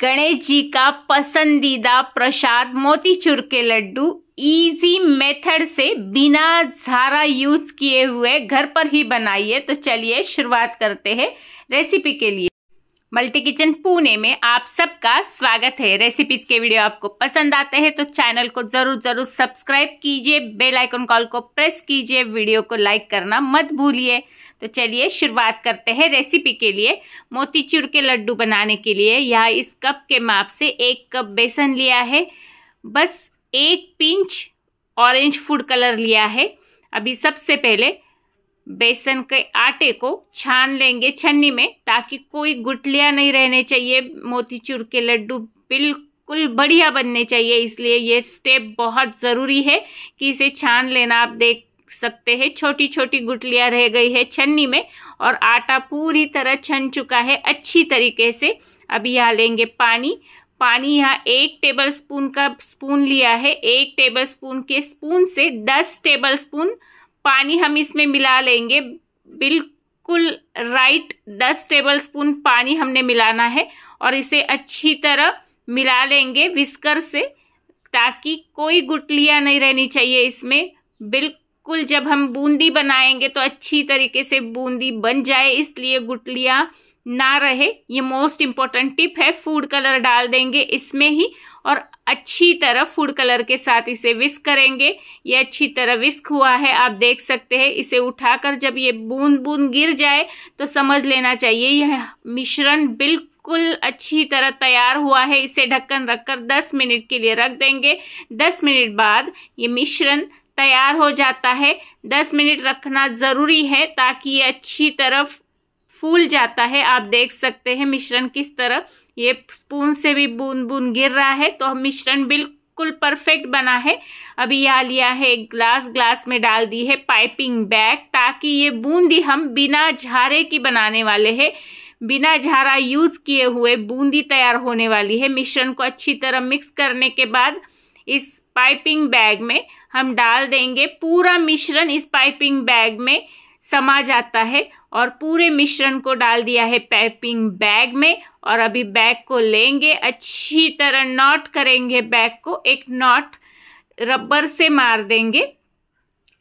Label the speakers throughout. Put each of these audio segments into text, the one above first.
Speaker 1: गणेश जी का पसंदीदा प्रसाद मोतीचूर के लड्डू इजी मेथड से बिना झारा यूज किए हुए घर पर ही बनाइए तो चलिए शुरुआत करते हैं रेसिपी के लिए मल्टी किचन पुणे में आप सबका स्वागत है रेसिपीज के वीडियो आपको पसंद आते हैं तो चैनल को जरूर जरूर सब्सक्राइब कीजिए बेल आइकन कॉल को प्रेस कीजिए वीडियो को लाइक करना मत भूलिए तो चलिए शुरुआत करते हैं रेसिपी के लिए मोतीचूर के लड्डू बनाने के लिए यह इस कप के माप से एक कप बेसन लिया है बस एक पिंच ऑरेंज फूड कलर लिया है अभी सबसे पहले बेसन के आटे को छान लेंगे छन्नी में ताकि कोई गुटलियाँ नहीं रहने चाहिए मोतीचूर के लड्डू बिल्कुल बढ़िया बनने चाहिए इसलिए ये स्टेप बहुत ज़रूरी है कि इसे छान लेना आप देख सकते हैं छोटी छोटी गुटलियाँ रह गई है छन्नी में और आटा पूरी तरह छन चुका है अच्छी तरीके से अभी यहाँ लेंगे पानी पानी यहाँ एक टेबल स्पून का स्पून लिया है एक टेबल स्पून के स्पून से दस टेबल स्पून पानी हम इसमें मिला लेंगे बिल्कुल राइट दस टेबल स्पून पानी हमने मिलाना है और इसे अच्छी तरह मिला लेंगे विस्कर से ताकि कोई गुटलियाँ नहीं रहनी चाहिए इसमें बिल्कुल जब हम बूंदी बनाएंगे तो अच्छी तरीके से बूंदी बन जाए इसलिए गुटलियाँ ना रहे ये मोस्ट इम्पॉर्टेंट टिप है फूड कलर डाल देंगे इसमें ही और अच्छी तरह फूड कलर के साथ इसे विस्क करेंगे ये अच्छी तरह विस्क हुआ है आप देख सकते हैं इसे उठाकर जब ये बूंद बूंद गिर जाए तो समझ लेना चाहिए यह मिश्रण बिल्कुल अच्छी तरह तैयार हुआ है इसे ढक्कन रखकर 10 मिनट के लिए रख देंगे 10 मिनट बाद ये मिश्रण तैयार हो जाता है 10 मिनट रखना ज़रूरी है ताकि ये अच्छी तरह फूल जाता है आप देख सकते हैं मिश्रण किस तरह ये स्पून से भी बूंद बूंद गिर रहा है तो मिश्रण बिल्कुल परफेक्ट बना है अभी यहाँ लिया है एक ग्लास ग्लास में डाल दी है पाइपिंग बैग ताकि ये बूंदी हम बिना झारे की बनाने वाले है बिना झारा यूज़ किए हुए बूंदी तैयार होने वाली है मिश्रण को अच्छी तरह मिक्स करने के बाद इस पाइपिंग बैग में हम डाल देंगे पूरा मिश्रण इस पाइपिंग बैग में समा जाता है और पूरे मिश्रण को डाल दिया है पैपिंग बैग में और अभी बैग को लेंगे अच्छी तरह नॉट करेंगे बैग को एक नॉट रबर से मार देंगे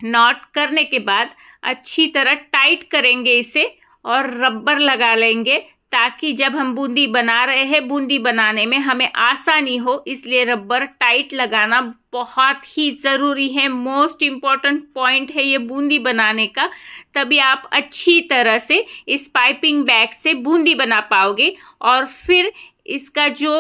Speaker 1: नॉट करने के बाद अच्छी तरह टाइट करेंगे इसे और रबर लगा लेंगे ताकि जब हम बूंदी बना रहे हैं बूंदी बनाने में हमें आसानी हो इसलिए रबर टाइट लगाना बहुत ही ज़रूरी है मोस्ट इम्पॉर्टेंट पॉइंट है ये बूंदी बनाने का तभी आप अच्छी तरह से इस पाइपिंग बैग से बूंदी बना पाओगे और फिर इसका जो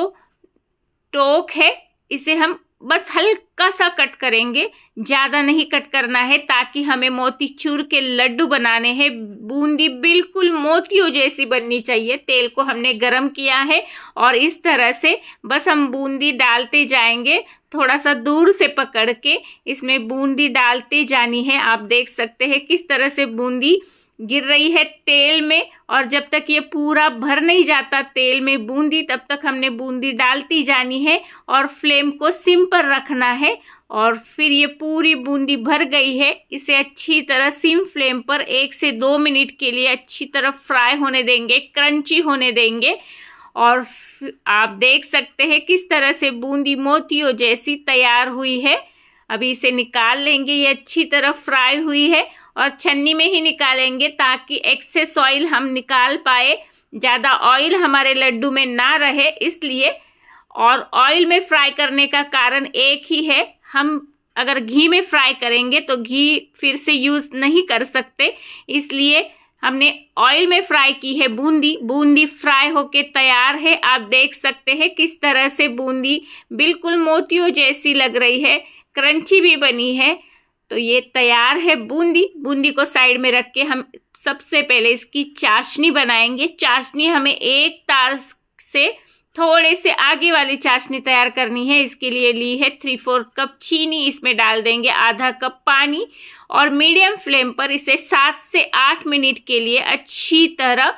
Speaker 1: टोक है इसे हम बस हल्का सा कट करेंगे ज़्यादा नहीं कट करना है ताकि हमें मोती चूर के लड्डू बनाने हैं बूंदी बिल्कुल मोतियों जैसी बननी चाहिए तेल को हमने गरम किया है और इस तरह से बस हम बूंदी डालते जाएंगे थोड़ा सा दूर से पकड़ के इसमें बूंदी डालते जानी है आप देख सकते हैं किस तरह से बूंदी गिर रही है तेल में और जब तक ये पूरा भर नहीं जाता तेल में बूंदी तब तक हमने बूंदी डालती जानी है और फ्लेम को सिम पर रखना है और फिर ये पूरी बूंदी भर गई है इसे अच्छी तरह सिम फ्लेम पर एक से दो मिनट के लिए अच्छी तरह फ्राई होने देंगे क्रंची होने देंगे और आप देख सकते हैं किस तरह से बूंदी मोतियों जैसी तैयार हुई है अभी इसे निकाल लेंगे ये अच्छी तरह फ्राई हुई है और छन्नी में ही निकालेंगे ताकि एक्सेस ऑयल हम निकाल पाए ज़्यादा ऑयल हमारे लड्डू में ना रहे इसलिए और ऑयल में फ्राई करने का कारण एक ही है हम अगर घी में फ्राई करेंगे तो घी फिर से यूज़ नहीं कर सकते इसलिए हमने ऑयल में फ्राई की है बूंदी बूंदी फ्राई होके तैयार है आप देख सकते हैं किस तरह से बूंदी बिल्कुल मोतियों जैसी लग रही है क्रंची भी बनी है तो ये तैयार है बूंदी बूंदी को साइड में रख के हम सबसे पहले इसकी चाशनी बनाएंगे चाशनी हमें एक तार से थोड़े से आगे वाली चाशनी तैयार करनी है इसके लिए ली है थ्री फोर्थ कप चीनी इसमें डाल देंगे आधा कप पानी और मीडियम फ्लेम पर इसे सात से आठ मिनट के लिए अच्छी तरह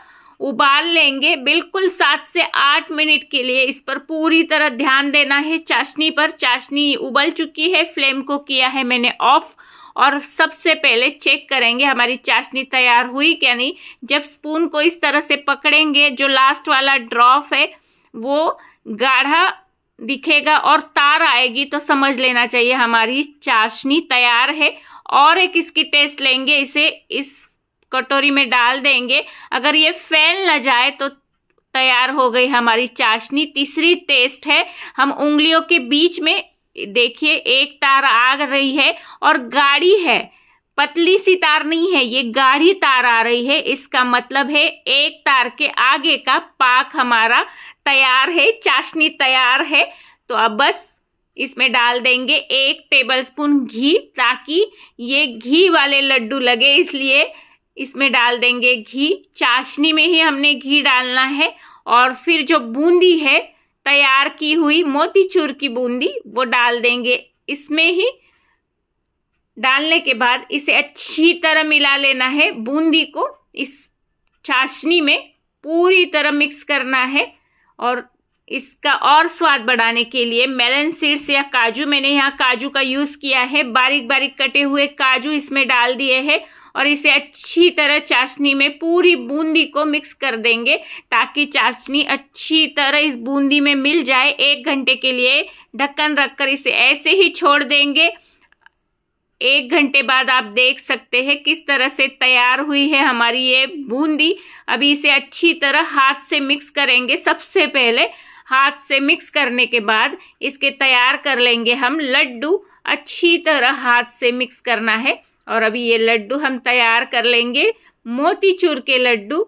Speaker 1: उबाल लेंगे बिल्कुल सात से आठ मिनट के लिए इस पर पूरी तरह ध्यान देना है चाशनी पर चाशनी उबल चुकी है फ्लेम को किया है मैंने ऑफ़ और सबसे पहले चेक करेंगे हमारी चाशनी तैयार हुई क्या नहीं जब स्पून को इस तरह से पकड़ेंगे जो लास्ट वाला ड्रॉप है वो गाढ़ा दिखेगा और तार आएगी तो समझ लेना चाहिए हमारी चाशनी तैयार है और एक इसकी टेस्ट लेंगे इसे इस कटोरी में डाल देंगे अगर ये फैल ना जाए तो तैयार हो गई हमारी चाशनी तीसरी टेस्ट है हम उंगलियों के बीच में देखिए एक तार आ रही है और गाढ़ी है पतली सी तार नहीं है ये गाढ़ी तार आ रही है इसका मतलब है एक तार के आगे का पाक हमारा तैयार है चाशनी तैयार है तो अब बस इसमें डाल देंगे एक टेबलस्पून घी ताकि ये घी वाले लड्डू लगे इसलिए इसमें डाल देंगे घी चाशनी में ही हमने घी डालना है और फिर जो बूंदी है तैयार की हुई मोतीचूर की बूंदी वो डाल देंगे इसमें ही डालने के बाद इसे अच्छी तरह मिला लेना है बूंदी को इस चाशनी में पूरी तरह मिक्स करना है और इसका और स्वाद बढ़ाने के लिए मेलन सीड्स या काजू मैंने यहाँ काजू का यूज़ किया है बारीक बारीक कटे हुए काजू इसमें डाल दिए हैं और इसे अच्छी तरह चाशनी में पूरी बूंदी को मिक्स कर देंगे ताकि चाशनी अच्छी तरह इस बूंदी में मिल जाए एक घंटे के लिए ढक्कन रखकर इसे ऐसे ही छोड़ देंगे एक घंटे बाद आप देख सकते हैं किस तरह से तैयार हुई है हमारी ये बूंदी अभी इसे अच्छी तरह हाथ से मिक्स करेंगे सबसे पहले हाथ से मिक्स करने के बाद इसके तैयार कर लेंगे हम लड्डू अच्छी तरह हाथ से मिक्स करना है और अभी ये लड्डू हम तैयार कर लेंगे मोतीचूर के लड्डू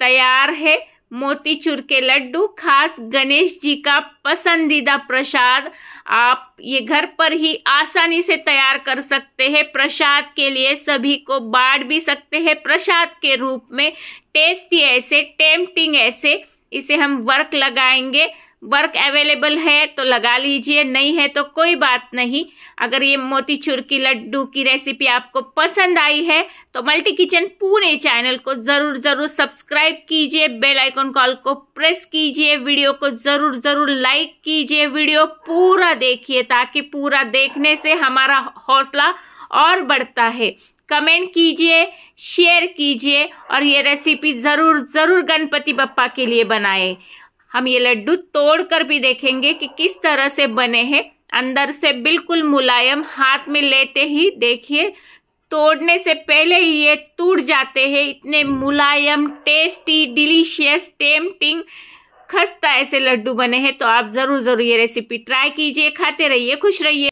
Speaker 1: तैयार है मोतीचूर के लड्डू खास गणेश जी का पसंदीदा प्रसाद आप ये घर पर ही आसानी से तैयार कर सकते हैं प्रसाद के लिए सभी को बांट भी सकते हैं प्रसाद के रूप में टेस्टी ऐसे टेम्पटिंग ऐसे इसे हम वर्क लगाएंगे वर्क अवेलेबल है तो लगा लीजिए नहीं है तो कोई बात नहीं अगर ये मोतीचूर की लड्डू की रेसिपी आपको पसंद आई है तो मल्टी किचन पुणे चैनल को ज़रूर ज़रूर सब्सक्राइब कीजिए बेल आइकन कॉल को प्रेस कीजिए वीडियो को ज़रूर ज़रूर लाइक कीजिए वीडियो पूरा देखिए ताकि पूरा देखने से हमारा हौसला और बढ़ता है कमेंट कीजिए शेयर कीजिए और ये रेसिपी ज़रूर ज़रूर गणपति बप्पा के लिए बनाएं हम ये लड्डू तोड़ कर भी देखेंगे कि किस तरह से बने हैं अंदर से बिल्कुल मुलायम हाथ में लेते ही देखिए तोड़ने से पहले ही ये टूट जाते हैं इतने मुलायम टेस्टी डिलीशियस टेम्पिंग खस्ता ऐसे लड्डू बने हैं तो आप ज़रूर ज़रूर ये रेसिपी ट्राई कीजिए खाते रहिए खुश रहिए